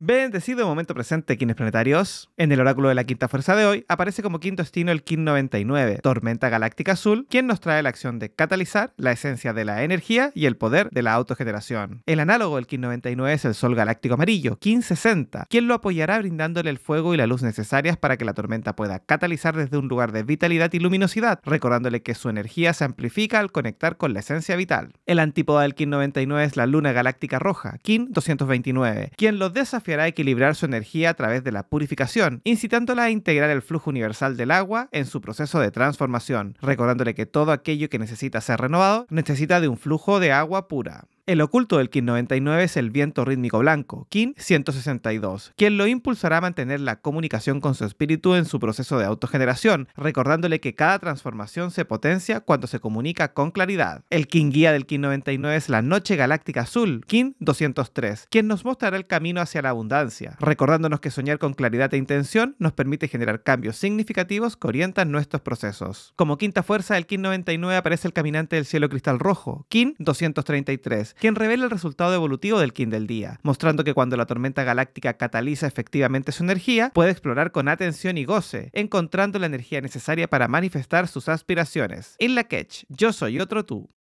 Bendecido momento presente, quienes planetarios. En el oráculo de la quinta fuerza de hoy aparece como quinto destino el King 99, Tormenta Galáctica Azul, quien nos trae la acción de catalizar, la esencia de la energía y el poder de la autogeneración. El análogo del King 99 es el Sol Galáctico Amarillo, Kin 60, quien lo apoyará brindándole el fuego y la luz necesarias para que la tormenta pueda catalizar desde un lugar de vitalidad y luminosidad, recordándole que su energía se amplifica al conectar con la esencia vital. El antípoda del Kin 99 es la Luna Galáctica Roja, Kin 229, quien lo desafía hará equilibrar su energía a través de la purificación, incitándola a integrar el flujo universal del agua en su proceso de transformación, recordándole que todo aquello que necesita ser renovado necesita de un flujo de agua pura. El oculto del KIN 99 es el viento rítmico blanco, KIN 162, quien lo impulsará a mantener la comunicación con su espíritu en su proceso de autogeneración, recordándole que cada transformación se potencia cuando se comunica con claridad. El King guía del KIN 99 es la Noche Galáctica Azul, KIN 203, quien nos mostrará el camino hacia la abundancia, recordándonos que soñar con claridad e intención nos permite generar cambios significativos que orientan nuestros procesos. Como quinta fuerza del KIN 99 aparece el Caminante del Cielo Cristal Rojo, KIN 233, quien revela el resultado evolutivo del King del Día, mostrando que cuando la tormenta galáctica cataliza efectivamente su energía, puede explorar con atención y goce, encontrando la energía necesaria para manifestar sus aspiraciones. En la catch, yo soy otro tú.